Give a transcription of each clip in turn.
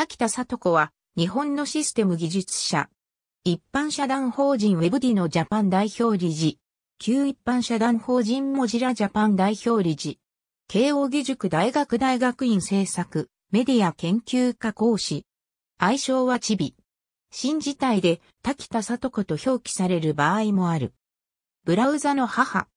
滝田里子は、日本のシステム技術者。一般社団法人 WebD のジャパン代表理事。旧一般社団法人モジラジャパン代表理事。慶応義塾大学大学院政策、メディア研究科講師。愛称はチビ。新事態で滝田里子と表記される場合もある。ブラウザの母。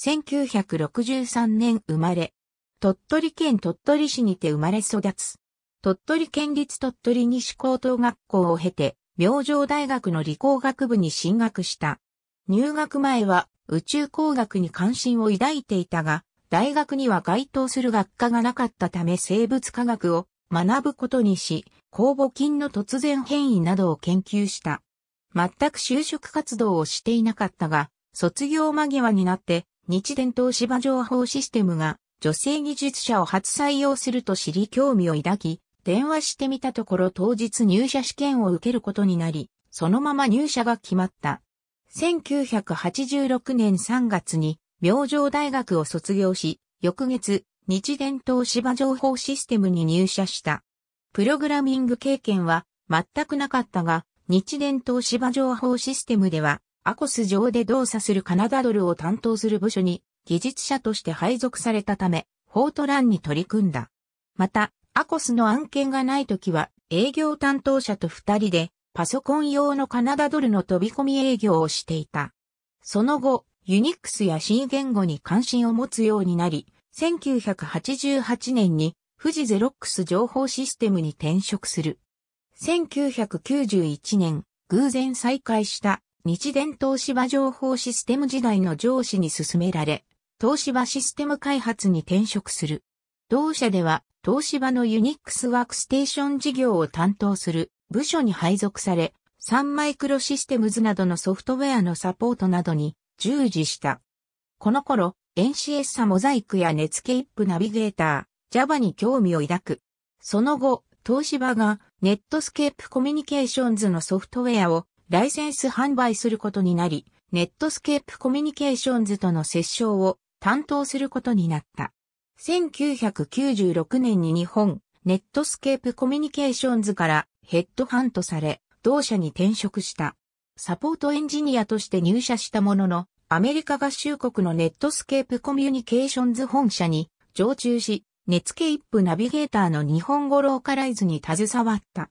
1963年生まれ。鳥取県鳥取市にて生まれ育つ。鳥取県立鳥取西高等学校を経て、明星大学の理工学部に進学した。入学前は宇宙工学に関心を抱いていたが、大学には該当する学科がなかったため生物科学を学ぶことにし、酵母菌の突然変異などを研究した。全く就職活動をしていなかったが、卒業間際になって日電東芝情報システムが女性技術者を初採用すると知り興味を抱き、電話してみたところ当日入社試験を受けることになり、そのまま入社が決まった。1986年3月に、明星大学を卒業し、翌月、日電東芝情報システムに入社した。プログラミング経験は全くなかったが、日電東芝情報システムでは、アコス上で動作するカナダドルを担当する部署に技術者として配属されたため、フォートランに取り組んだ。また、アコスの案件がない時は営業担当者と二人でパソコン用のカナダドルの飛び込み営業をしていた。その後、ユニックスや C 言語に関心を持つようになり、1988年に富士ゼロックス情報システムに転職する。1991年、偶然再開した日電東芝情報システム時代の上司に勧められ、東芝システム開発に転職する。同社では東芝のユニックスワークステーション事業を担当する部署に配属され、サンマイクロシステムズなどのソフトウェアのサポートなどに従事した。この頃、NCS サモザイクやネツケイップナビゲーター、Java に興味を抱く。その後、東芝がネットスケープコミュニケーションズのソフトウェアをライセンス販売することになり、ネットスケープコミュニケーションズとの折衝を担当することになった。1996年に日本、ネットスケープコミュニケーションズからヘッドハントされ、同社に転職した。サポートエンジニアとして入社したものの、アメリカ合衆国のネットスケープコミュニケーションズ本社に常駐し、ネツケイップナビゲーターの日本語ローカライズに携わった。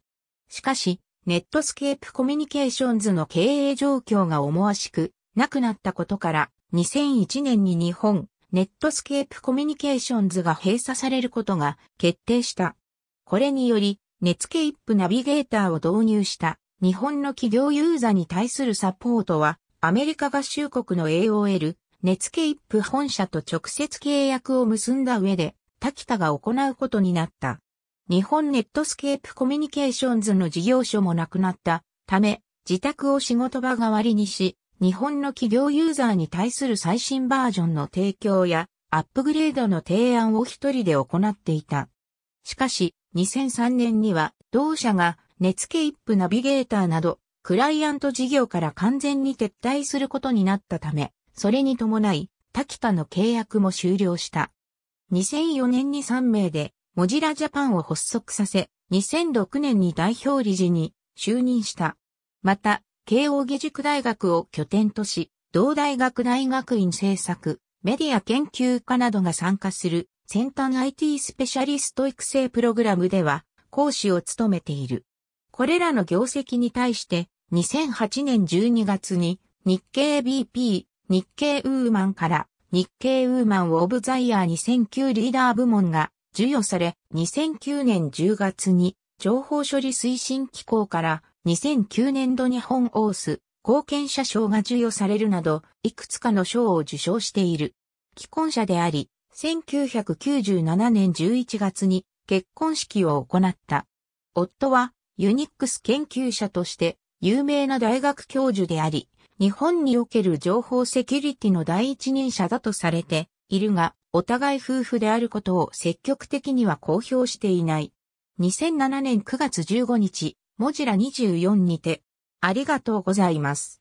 しかし、ネットスケープコミュニケーションズの経営状況が思わしくなくなったことから、2001年に日本、ネットスケープコミュニケーションズが閉鎖されることが決定した。これにより、ネッツケイプナビゲーターを導入した日本の企業ユーザーに対するサポートは、アメリカ合衆国の AOL、ネッツケイプ本社と直接契約を結んだ上で、タキタが行うことになった。日本ネットスケープコミュニケーションズの事業所もなくなったため、自宅を仕事場代わりにし、日本の企業ユーザーに対する最新バージョンの提供やアップグレードの提案を一人で行っていた。しかし、2003年には同社がネツケイップナビゲーターなどクライアント事業から完全に撤退することになったため、それに伴い、タキタの契約も終了した。2004年に3名で、モジラジャパンを発足させ、2006年に代表理事に就任した。また、慶応義塾大学を拠点とし、同大学大学院政策、メディア研究家などが参加する先端 IT スペシャリスト育成プログラムでは講師を務めている。これらの業績に対して2008年12月に日経 BP、日経ウーマンから日経ウーマンオブザイヤー2009リーダー部門が授与され、2009年10月に情報処理推進機構から2009年度日本オース、貢献者賞が授与されるなど、いくつかの賞を受賞している。既婚者であり、1997年11月に結婚式を行った。夫はユニックス研究者として有名な大学教授であり、日本における情報セキュリティの第一人者だとされているが、お互い夫婦であることを積極的には公表していない。2007年9月15日、モジラ24にて、ありがとうございます。